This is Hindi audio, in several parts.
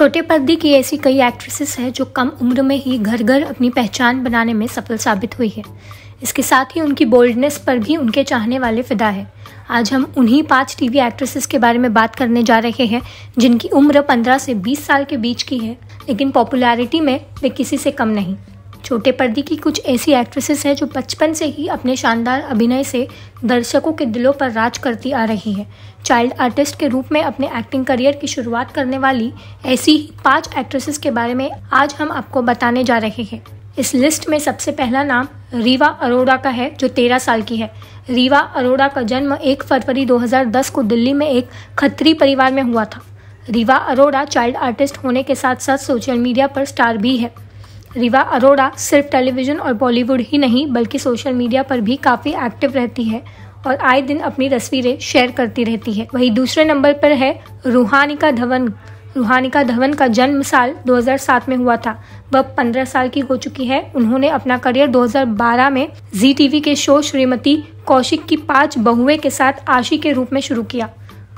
छोटे पर्दे की ऐसी कई एक्ट्रेसेस हैं जो कम उम्र में ही घर घर अपनी पहचान बनाने में सफल साबित हुई है इसके साथ ही उनकी बोल्डनेस पर भी उनके चाहने वाले फिदा है आज हम उन्हीं पांच टीवी एक्ट्रेसेस के बारे में बात करने जा रहे हैं जिनकी उम्र 15 से 20 साल के बीच की है लेकिन पॉपुलैरिटी में वे किसी से कम नहीं छोटे पर्दे की कुछ ऐसी एक्ट्रेसेस हैं जो बचपन से ही अपने शानदार अभिनय से दर्शकों के दिलों पर राज करती आ रही हैं चाइल्ड आर्टिस्ट के रूप में अपने एक्टिंग करियर की शुरुआत करने वाली ऐसी पाँच एक्ट्रेसेस के बारे में आज हम आपको बताने जा रहे हैं इस लिस्ट में सबसे पहला नाम रीवा अरोड़ा का है जो तेरह साल की है रीवा अरोड़ा का जन्म एक फरवरी 2010 को दिल्ली में एक खत्री परिवार में हुआ था रीवा अरोड़ा चाइल्ड आर्टिस्ट होने के साथ साथ सोशल मीडिया पर स्टार भी है रिवा अरोड़ा सिर्फ टेलीविज़न और बॉलीवुड ही नहीं बल्कि सोशल मीडिया पर भी काफ़ी एक्टिव रहती है और आए दिन अपनी तस्वीरें शेयर करती रहती है वहीं दूसरे नंबर पर है रूहानिका धवन रूहानिका धवन का जन्म साल 2007 में हुआ था वह 15 साल की हो चुकी है उन्होंने अपना करियर 2012 में जी टीवी के शो श्रीमती कौशिक की पांच बहुए के साथ आशी के रूप में शुरू किया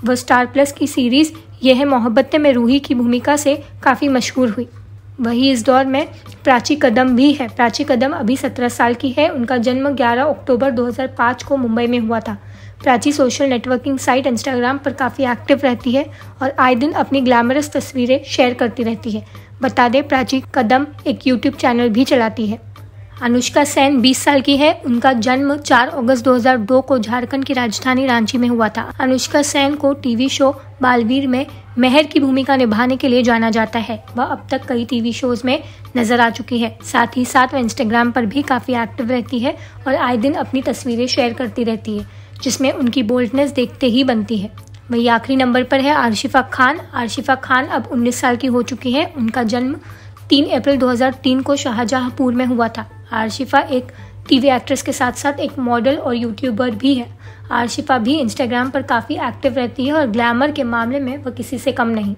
वह स्टार प्लस की सीरीज यह मोहब्बत में रूही की भूमिका से काफ़ी मशहूर हुई वही इस दौर में प्राची कदम भी है प्राची कदम अभी सत्रह साल की है उनका जन्म 11 अक्टूबर 2005 को मुंबई में हुआ था Prachi social networking site Instagram पर काफ़ी एक्टिव रहती है और आए दिन अपनी ग्लैमरस तस्वीरें शेयर करती रहती है बता दें प्राची कदम एक यूट्यूब चैनल भी चलाती है अनुष्का सेन 20 साल की है उनका जन्म 4 अगस्त 2002 को झारखंड की राजधानी रांची में हुआ था अनुष्का सेन को टीवी शो बालवीर में मेहर की भूमिका निभाने के लिए जाना जाता है वह अब तक कई टीवी शोज में नजर आ चुकी है साथ ही साथ वह इंस्टाग्राम पर भी काफ़ी एक्टिव रहती है और आए दिन अपनी तस्वीरें शेयर करती रहती है जिसमें उनकी बोल्डनेस देखते ही बनती है वही आखिरी नंबर पर है आरशिफा खान आरशिफा खान अब 19 साल की हो चुकी है उनका जन्म 3 अप्रैल 2003 को शाहजहाँपुर में हुआ था आरशिफा एक टीवी एक्ट्रेस के साथ साथ एक मॉडल और यूट्यूबर भी है आरशिफा भी इंस्टाग्राम पर काफ़ी एक्टिव रहती है और ग्लैमर के मामले में वह किसी से कम नहीं